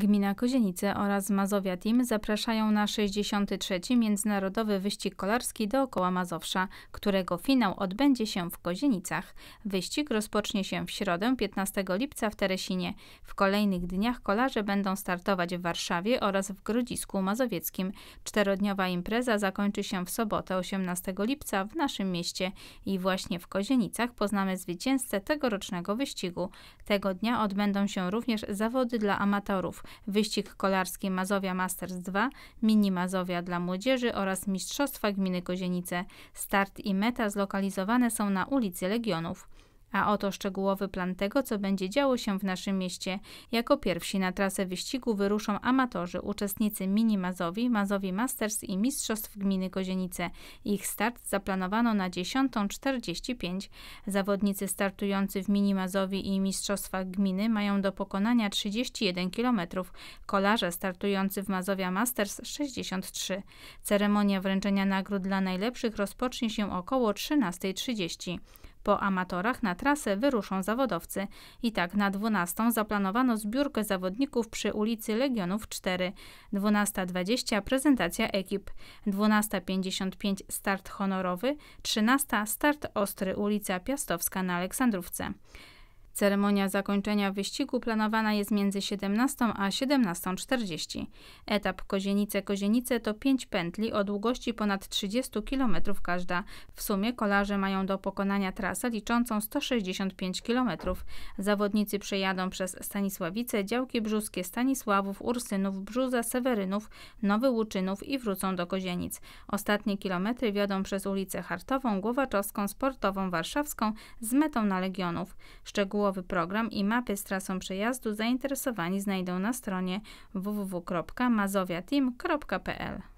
Gmina Kozienice oraz Mazowia Team zapraszają na 63. Międzynarodowy Wyścig Kolarski dookoła Mazowsza, którego finał odbędzie się w Kozienicach. Wyścig rozpocznie się w środę 15 lipca w Teresinie. W kolejnych dniach kolarze będą startować w Warszawie oraz w Grodzisku Mazowieckim. Czterodniowa impreza zakończy się w sobotę 18 lipca w naszym mieście i właśnie w Kozienicach poznamy zwycięzcę tegorocznego wyścigu. Tego dnia odbędą się również zawody dla amatorów wyścig kolarski Mazowia Masters 2, mini Mazowia dla młodzieży oraz Mistrzostwa Gminy Kozienice. Start i meta zlokalizowane są na ulicy Legionów. A oto szczegółowy plan tego, co będzie działo się w naszym mieście. Jako pierwsi na trasę wyścigu wyruszą amatorzy, uczestnicy Mini Mazowi, Mazowi Masters i Mistrzostw Gminy Kozienice. Ich start zaplanowano na 10.45. Zawodnicy startujący w Mini Mazowi i Mistrzostwach Gminy mają do pokonania 31 km, kolarze startujący w Mazowia Masters 63. Ceremonia wręczenia nagród dla najlepszych rozpocznie się około 13.30. Po amatorach na trasę wyruszą zawodowcy. I tak na 12 zaplanowano zbiórkę zawodników przy ulicy Legionów 4. 12.20 prezentacja ekip. 12.55 start honorowy. 13 start ostry ulica Piastowska na Aleksandrówce. Ceremonia zakończenia wyścigu planowana jest między 17 a 17.40. Etap Kozienice-Kozienice to 5 pętli o długości ponad 30 km każda. W sumie kolarze mają do pokonania trasę liczącą 165 km. Zawodnicy przejadą przez Stanisławice, działki brzuskie Stanisławów, Ursynów, Brzuza, Sewerynów, Nowy Łuczynów i wrócą do Kozienic. Ostatnie kilometry wiodą przez ulicę Hartową, Głowaczowską, Sportową, Warszawską z metą na Legionów. Szczegółowo szczegółowy program i mapy z trasą przejazdu zainteresowani znajdą na stronie www.mazowiateam.pl.